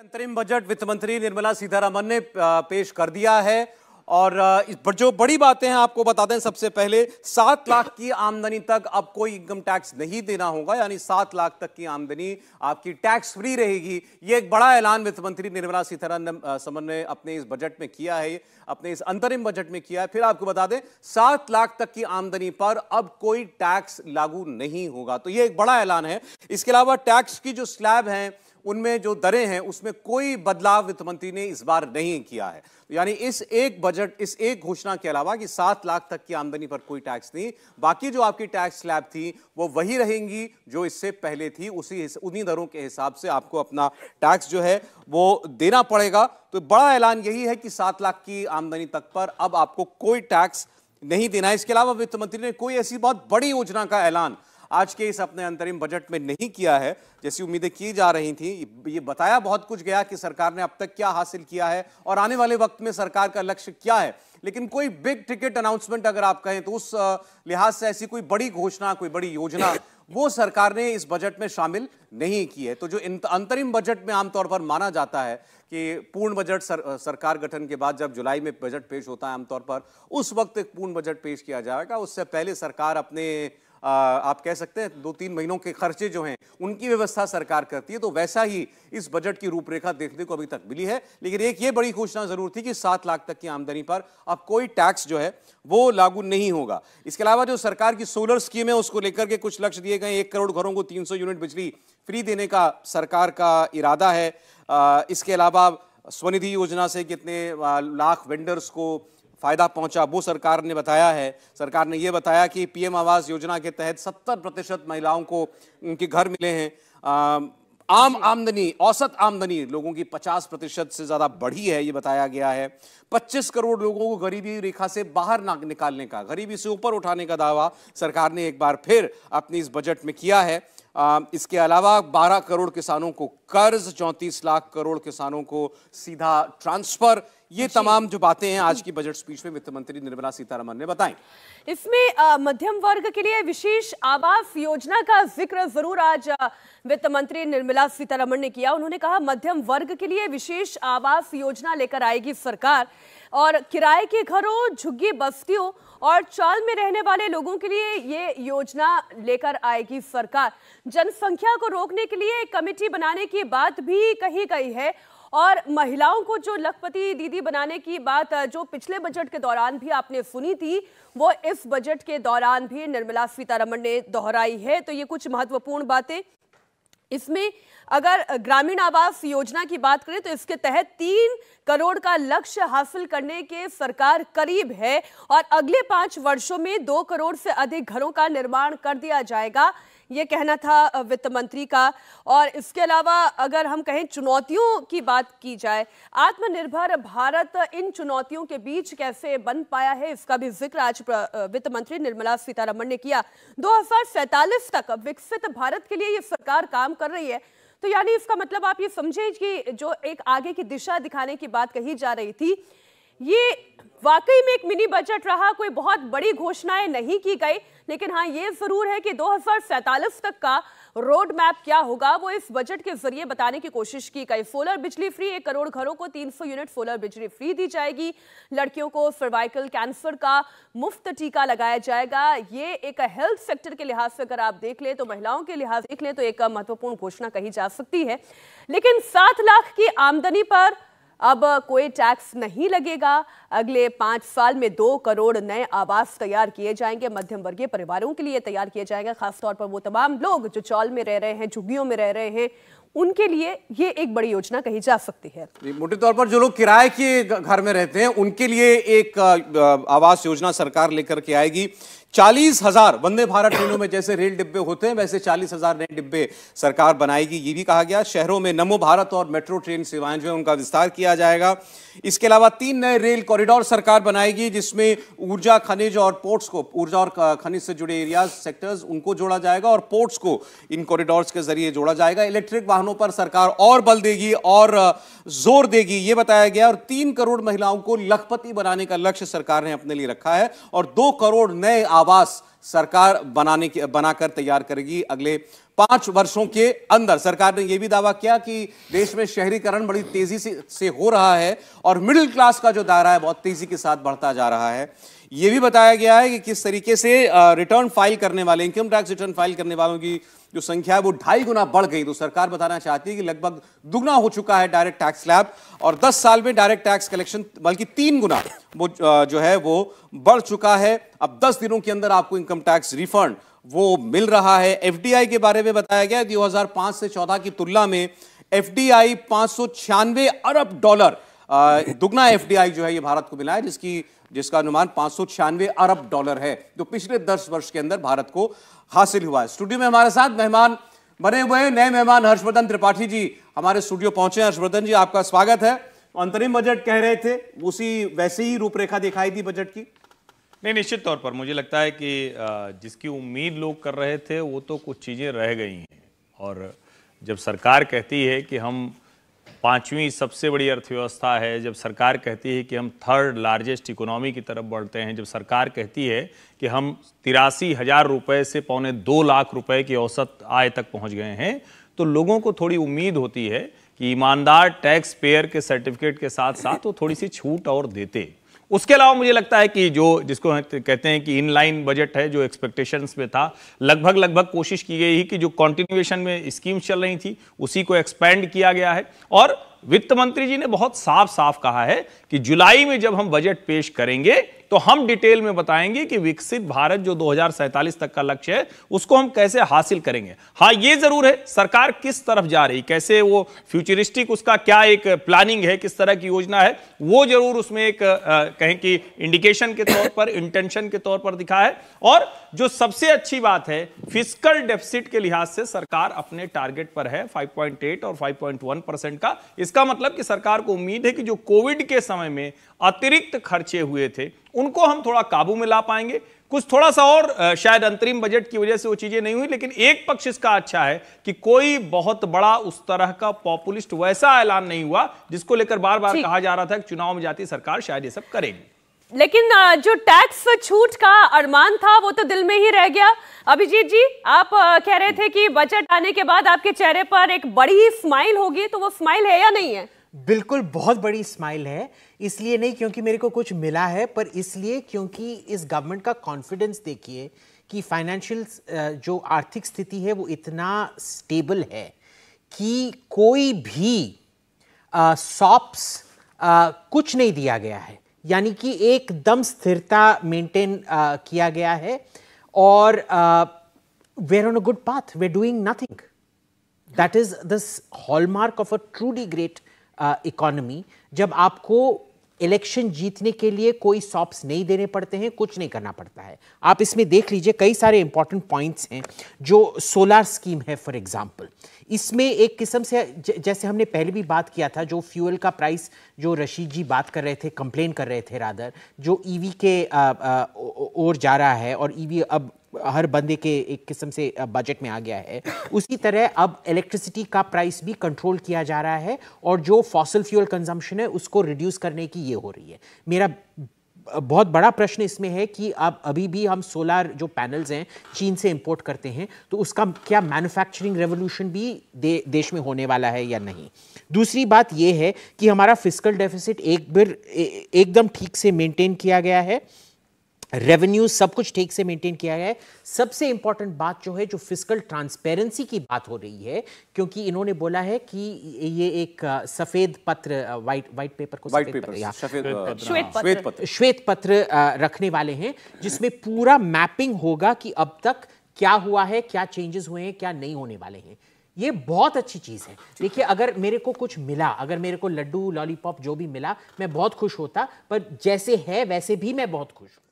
अंतरिम बजट वित्त मंत्री निर्मला सीतारामन ने पेश कर दिया है और जो बड़ी बातें हैं आपको बता दें सबसे पहले सात लाख की आमदनी तक अब कोई इनकम टैक्स नहीं देना होगा यानी सात लाख तक की आमदनी आपकी टैक्स फ्री रहेगी ये एक बड़ा ऐलान वित्त मंत्री निर्मला सीतारामन ने अपने इस बजट में किया है अपने इस अंतरिम बजट में किया है फिर आपको बता दें सात लाख तक की आमदनी पर अब कोई टैक्स लागू नहीं होगा तो ये एक बड़ा ऐलान है इसके अलावा टैक्स की जो स्लैब है उनमें जो दरें हैं उसमें कोई बदलाव वित्त मंत्री ने इस बार नहीं किया है तो यानी इस एक बजट इस एक घोषणा के अलावा कि सात लाख तक की आमदनी पर कोई टैक्स नहीं बाकी जो आपकी टैक्स स्लैब थी वो वही रहेंगी जो इससे पहले थी उसी उन्हीं दरों के हिसाब से आपको अपना टैक्स जो है वो देना पड़ेगा तो बड़ा ऐलान यही है कि सात लाख की आमदनी तक पर अब आपको कोई टैक्स नहीं देना इसके अलावा वित्त मंत्री ने कोई ऐसी बहुत बड़ी योजना का ऐलान आज के इस अपने अंतरिम बजट में नहीं किया है जैसी उम्मीदें की जा रही थी ये बताया बहुत कुछ गया कि सरकार ने अब तक क्या हासिल किया है और आने वाले वक्त में सरकार का लक्ष्य क्या है लेकिन कोई बिग टिकट अनाउंसमेंट अगर आप कहें तो उस लिहाज से ऐसी कोई बड़ी घोषणा कोई बड़ी योजना वो सरकार ने इस बजट में शामिल नहीं की है तो जो अंतरिम बजट में आमतौर पर माना जाता है कि पूर्ण बजट सर, सरकार गठन के बाद जब जुलाई में बजट पेश होता है आमतौर पर उस वक्त एक पूर्ण बजट पेश किया जाएगा उससे पहले सरकार अपने आप कह सकते हैं दो तीन महीनों के खर्चे जो हैं उनकी व्यवस्था सरकार करती है तो वैसा ही इस बजट की रूपरेखा देखने को अभी तक मिली है लेकिन एक ये बड़ी घोषणा जरूर थी कि सात लाख तक की आमदनी पर अब कोई टैक्स जो है वो लागू नहीं होगा इसके अलावा जो सरकार की सोलर स्कीम है उसको लेकर के कुछ लक्ष्य दिए गए एक करोड़ घरों को तीन यूनिट बिजली फ्री देने का सरकार का इरादा है इसके अलावा स्वनिधि योजना से कितने लाख वेंडर्स को फ़ायदा पहुंचा वो सरकार ने बताया है सरकार ने ये बताया कि पीएम आवास योजना के तहत 70 प्रतिशत महिलाओं को उनके घर मिले हैं आम आमदनी औसत आमदनी लोगों की 50 प्रतिशत से ज़्यादा बढ़ी है ये बताया गया है 25 करोड़ लोगों को गरीबी रेखा से बाहर ना निकालने का गरीबी से ऊपर उठाने का दावा सरकार ने एक बार फिर अपनी इस बजट में किया है इसके अलावा 12 करोड़ किसानों को कर्ज चौंतीस लाख करोड़ किसानों को सीधा ट्रांसफर ये तमाम जो बातें हैं आज की बजट स्पीच में वित्त मंत्री निर्मला सीतारमन ने बताई इसमें मध्यम वर्ग के लिए विशेष आवास योजना का जिक्र जरूर आज वित्त मंत्री निर्मला सीतारमन ने किया उन्होंने कहा मध्यम वर्ग के लिए विशेष आवास योजना लेकर आएगी सरकार और किराए के घरों झुग्गी बस्तियों और चाल में रहने वाले लोगों के लिए ये योजना लेकर आएगी सरकार जनसंख्या को रोकने के लिए एक कमेटी बनाने की की बात भी कही गई है और महिलाओं को जो लखपति दीदी बनाने की बात जो पिछले बजट के दौरान भी आपने सुनी थी वो इस बजट के दौरान भी निर्मला सीतारमण ने दोहराई है तो ये कुछ महत्वपूर्ण बातें इसमें अगर ग्रामीण आवास योजना की बात करें तो इसके तहत तीन करोड़ का लक्ष्य हासिल करने के सरकार करीब है और अगले पांच वर्षों में दो करोड़ से अधिक घरों का निर्माण कर दिया जाएगा ये कहना था वित्त मंत्री का और इसके अलावा अगर हम कहें चुनौतियों की बात की जाए आत्मनिर्भर भारत इन चुनौतियों के बीच कैसे बन पाया है इसका भी जिक्र आज वित्त मंत्री निर्मला सीतारमण ने किया दो तक विकसित भारत के लिए ये सरकार काम कर रही है तो यानी इसका मतलब आप ये समझें कि जो एक आगे की दिशा दिखाने की बात कही जा रही थी ये वाकई में एक मिनी बजट रहा कोई बहुत बड़ी घोषणाएं नहीं की गई लेकिन हाँ ये ज़रूर है कि दो तक का रोड मैप क्या होगा वो इस बजट के जरिए बताने की कोशिश की गई सोलर बिजली फ्री एक करोड़ घरों को 300 यूनिट सोलर बिजली फ्री दी जाएगी लड़कियों को सर्वाइकल कैंसर का मुफ्त टीका लगाया जाएगा ये एक हेल्थ सेक्टर के लिहाज से अगर आप देख लें तो महिलाओं के लिहाज देख लें तो एक महत्वपूर्ण घोषणा कही जा सकती है लेकिन सात लाख की आमदनी पर अब कोई टैक्स नहीं लगेगा अगले पांच साल में दो करोड़ नए आवास तैयार किए जाएंगे मध्यम वर्गीय परिवारों के लिए तैयार किए जाएंगे खासतौर पर वो तमाम लोग जो चौल में रह रहे हैं झुग्गियों में रह रहे हैं उनके लिए ये एक बड़ी योजना कही जा सकती है मोटे तौर पर जो लोग किराए के घर में रहते हैं उनके लिए एक आवास योजना सरकार लेकर के आएगी चालीस हजार वंदे भारत ट्रेनों में जैसे रेल डिब्बे होते हैं वैसे चालीस हजार नए डिब्बे सरकार बनाएगी ये भी कहा गया शहरों में नमो भारत और मेट्रो ट्रेन सेवाएं जो है उनका विस्तार किया जाएगा इसके अलावा तीन नए रेल कॉरिडोर सरकार बनाएगी जिसमें ऊर्जा खनिज और पोर्ट्स को ऊर्जा और खनिज से जुड़े एरियाज सेक्टर्स उनको जोड़ा जाएगा और पोर्ट्स को इन कॉरिडोर के जरिए जोड़ा जाएगा इलेक्ट्रिक वाहनों किसानों पर सरकार और बल देगी और जोर देगी ये बताया गया और तीन करोड़ महिलाओं को लखपति बनाने का लक्ष्य सरकार ने अपने लिए रखा है और दो करोड़ नए आवास सरकार बनाने की बनाकर तैयार करेगी अगले पांच वर्षों के अंदर सरकार ने यह भी दावा किया कि देश में शहरीकरण बड़ी तेजी से, से हो रहा है और मिडिल क्लास का जो दायरा है बहुत तेजी के साथ बढ़ता जा रहा है यह भी बताया गया है कि किस तरीके से रिटर्न फाइल करने वाले इनकम टैक्स रिटर्न फाइल करने वालों की जो संख्या है वो ढाई गुना बढ़ गई तो सरकार बताना चाहती है कि लगभग दुगना हो चुका है डायरेक्ट टैक्स स्लैब और 10 साल में डायरेक्ट टैक्स कलेक्शन बल्कि तीन गुना वो जो है वो बढ़ चुका है अब 10 दिनों के अंदर आपको इनकम टैक्स रिफंड वो मिल रहा है एफ के बारे में बताया गया 2005 से चौदह की तुलना में एफ पांच अरब डॉलर दुगना एफ जो है ये भारत को मिला है जिसकी जिसका अनुमान पांच अरब डॉलर है जो पिछले दस वर्ष के अंदर भारत को हासिल हुआ है स्टूडियो में हमारे साथ मेहमान बने हुए नए मेहमान हर्षवर्धन त्रिपाठी जी हमारे स्टूडियो पहुंचे हर्षवर्धन जी आपका स्वागत है अंतरिम बजट कह रहे थे उसी वैसे ही रूपरेखा दिखाई थी बजट की नहीं निश्चित तौर पर मुझे लगता है कि जिसकी उम्मीद लोग कर रहे थे वो तो कुछ चीज़ें रह गई हैं और जब सरकार कहती है कि हम पांचवी सबसे बड़ी अर्थव्यवस्था है जब सरकार कहती है कि हम थर्ड लार्जेस्ट इकोनॉमी की तरफ बढ़ते हैं जब सरकार कहती है कि हम तिरासी हज़ार रुपये से पौने दो लाख रुपए की औसत आय तक पहुंच गए हैं तो लोगों को थोड़ी उम्मीद होती है कि ईमानदार टैक्स पेयर के सर्टिफिकेट के साथ साथ वो थोड़ी सी छूट और देते उसके अलावा मुझे लगता है कि जो जिसको कहते हैं कि इनलाइन बजट है जो एक्सपेक्टेशंस में था लगभग लगभग कोशिश की गई कि जो कॉन्टिन्यूएशन में स्कीम्स चल रही थी उसी को एक्सपैंड किया गया है और वित्त मंत्री जी ने बहुत साफ साफ कहा है कि जुलाई में जब हम बजट पेश करेंगे तो हम डिटेल में बताएंगे कि विकसित भारत जो दो तक का लक्ष्य है उसको हम कैसे हासिल करेंगे हाँ ये जरूर है सरकार किस तरफ जा रही कैसे वो फ्यूचरिस्टिक उसका क्या एक प्लानिंग है किस तरह की योजना है वो जरूर उसमें एक आ, कहें कि इंडिकेशन के तौर पर इंटेंशन के तौर पर दिखा है और जो सबसे अच्छी बात है फिजिकल डेफिसिट के लिहाज से सरकार अपने टारगेट पर है 5.8 और 5.1 परसेंट का इसका मतलब कि सरकार को उम्मीद है कि जो कोविड के समय में अतिरिक्त खर्चे हुए थे उनको हम थोड़ा काबू में ला पाएंगे कुछ थोड़ा सा और शायद अंतरिम बजट की वजह से वो चीजें नहीं हुई लेकिन एक पक्ष इसका अच्छा है कि कोई बहुत बड़ा उस तरह का पॉपुलिस्ट वैसा ऐलान नहीं हुआ जिसको लेकर बार बार कहा जा रहा था कि चुनाव में जाती सरकार शायद ये सब करेगी लेकिन जो टैक्स छूट का अरमान था वो तो दिल में ही रह गया अभिजीत जी आप कह रहे थे कि बजट आने के बाद आपके चेहरे पर एक बड़ी स्माइल होगी तो वो स्माइल है या नहीं है बिल्कुल बहुत बड़ी स्माइल है इसलिए नहीं क्योंकि मेरे को कुछ मिला है पर इसलिए क्योंकि इस गवर्नमेंट का कॉन्फिडेंस देखिए कि फाइनेंशियल जो आर्थिक स्थिति है वो इतना स्टेबल है कि कोई भी सॉप्स कुछ नहीं दिया गया है यानी कि एकदम स्थिरता मेंटेन uh, किया गया है और we're on a good path we doing nothing that is this hallmark of a truly great economy जब आपको इलेक्शन जीतने के लिए कोई सॉप्स नहीं देने पड़ते हैं कुछ नहीं करना पड़ता है आप इसमें देख लीजिए कई सारे इंपॉर्टेंट पॉइंट्स हैं जो सोलार स्कीम है फॉर एग्जांपल इसमें एक किस्म से जैसे हमने पहले भी बात किया था जो फ्यूल का प्राइस जो रशीद जी बात कर रहे थे कंप्लेन कर रहे थे रादर जो ईवी e के ओर जा रहा है और ईवी e अब हर बंदे के एक किस्म से बजट में आ गया है उसी तरह अब इलेक्ट्रिसिटी का प्राइस भी कंट्रोल किया जा रहा है और जो फॉसल फ्यूल कंजम्पशन है उसको रिड्यूस करने की ये हो रही है मेरा बहुत बड़ा प्रश्न इसमें है कि अब अभी भी हम सोलार जो पैनल्स हैं चीन से इंपोर्ट करते हैं तो उसका क्या मैन्युफैक्चरिंग रेवोल्यूशन भी दे, देश में होने वाला है या नहीं दूसरी बात यह है कि हमारा फिजिकल डेफिसिट एक बार एकदम ठीक से मेंटेन किया गया है रेवेन्यू सब कुछ ठीक से मेंटेन किया गया है सबसे इंपॉर्टेंट बात जो है जो फिजिकल ट्रांसपेरेंसी की बात हो रही है क्योंकि इन्होंने बोला है कि ये एक सफेद पत्र वाइट वाइट पेपर को सफेद श्वेत पत्र या श्वेत पत्र, श्वेत पत्र रखने वाले हैं जिसमें पूरा मैपिंग होगा कि अब तक क्या हुआ है क्या चेंजेस हुए हैं क्या नहीं होने वाले हैं ये बहुत अच्छी चीज़ है देखिए अगर मेरे को कुछ मिला अगर मेरे को लड्डू लॉलीपॉप जो भी मिला मैं बहुत खुश होता पर जैसे है वैसे भी मैं बहुत खुश हूं